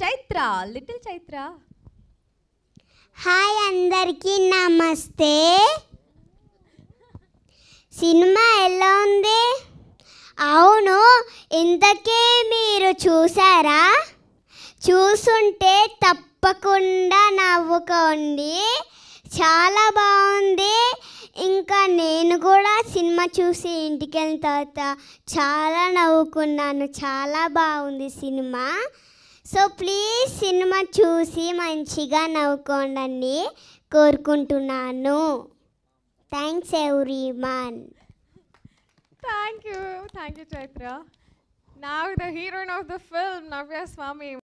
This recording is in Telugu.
చైత్ర లిటిల్ చైత్ర హాయ్ అందరికీ నమస్తే సినిమా ఎలా ఉంది అవును ఇంతకే మీరు చూసారా చూసుంటే తప్పకుండా నవ్వుకోండి చాలా బాగుంది ఇంకా నేను కూడా సినిమా చూసి ఇంటికి వెళ్ళిన తర్వాత చాలా నవ్వుకున్నాను చాలా బాగుంది సినిమా సో ప్లీజ్ సినిమా చూసి మంచిగా నవ్వుకోండి కోరుకుంటున్నాను thanks everyone thank you thank you Chaitra నా the heroine of the film, Navya Swamy